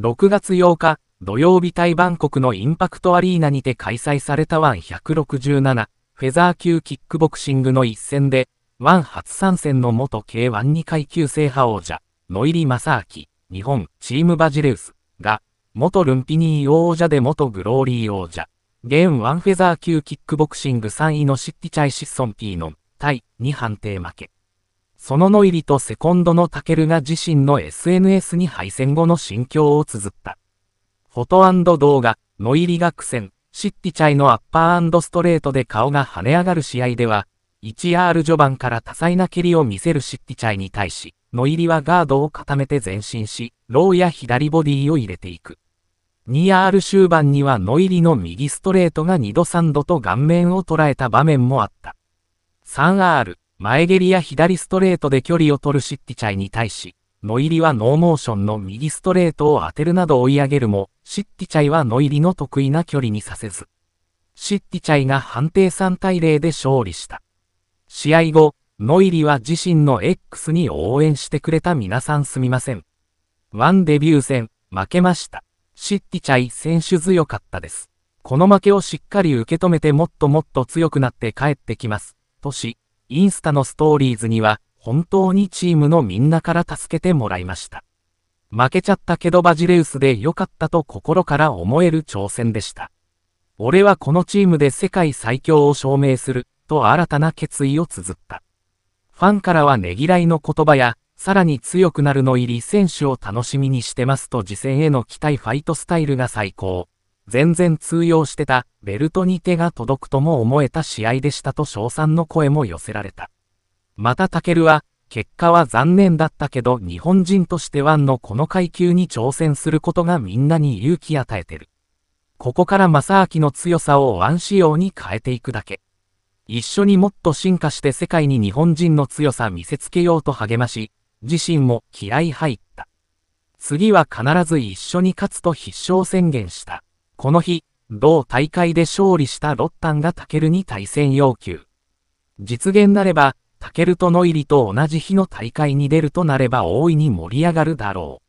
6月8日、土曜日対バンコクのインパクトアリーナにて開催されたワン167、フェザー級キックボクシングの一戦で、ワン初参戦の元 K12 階級制覇王者、ノイリ・マサーキ、日本、チームバジレウス、が、元ルンピニー王者で元グローリー王者、現ワンフェザー級キックボクシング3位のシッティチャイ・シッソン・ピーノン、対、に判定負け。そのノイリとセコンドのタケルが自身の SNS に敗戦後の心境を綴った。フォト動画、ノイリが苦戦、シッティチャイのアッパーストレートで顔が跳ね上がる試合では、1R 序盤から多彩な蹴りを見せるシッティチャイに対し、ノイリはガードを固めて前進し、ローや左ボディを入れていく。2R 終盤にはノイリの右ストレートが2度3度と顔面を捉えた場面もあった。3R、前蹴りや左ストレートで距離を取るシッティチャイに対し、ノイリはノーモーションの右ストレートを当てるなど追い上げるも、シッティチャイはノイリの得意な距離にさせず。シッティチャイが判定3対0で勝利した。試合後、ノイリは自身の X に応援してくれた皆さんすみません。ワンデビュー戦、負けました。シッティチャイ選手強かったです。この負けをしっかり受け止めてもっともっと強くなって帰ってきます。とし、インスタのストーリーズには、本当にチームのみんなから助けてもらいました。負けちゃったけどバジレウスで良かったと心から思える挑戦でした。俺はこのチームで世界最強を証明する、と新たな決意を綴った。ファンからはねぎらいの言葉や、さらに強くなるの入り選手を楽しみにしてますと次戦への期待ファイトスタイルが最高。全然通用してた、ベルトに手が届くとも思えた試合でしたと称賛の声も寄せられた。またタケルは、結果は残念だったけど日本人としてワンのこの階級に挑戦することがみんなに勇気与えてる。ここから正明の強さをワン仕様に変えていくだけ。一緒にもっと進化して世界に日本人の強さ見せつけようと励まし、自身も気合入った。次は必ず一緒に勝つと必勝宣言した。この日、同大会で勝利したロッタンがタケルに対戦要求。実現なれば、タケルとノイリと同じ日の大会に出るとなれば大いに盛り上がるだろ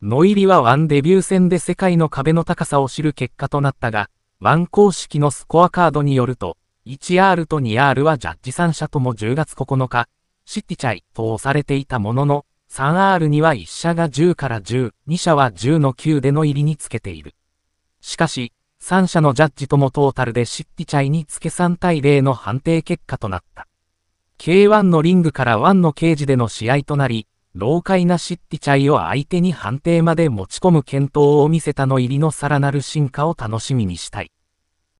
う。ノイリはワンデビュー戦で世界の壁の高さを知る結果となったが、ワン公式のスコアカードによると、1R と 2R はジャッジ3社とも10月9日、シティチャイと押されていたものの、3R には1社が10から10、2社は10の9での入りにつけている。しかし、三者のジャッジともトータルでシッティチャイにつけ3対0の判定結果となった。K1 のリングから1のケージでの試合となり、老快なシッティチャイを相手に判定まで持ち込む検討を見せたの入りのさらなる進化を楽しみにしたい。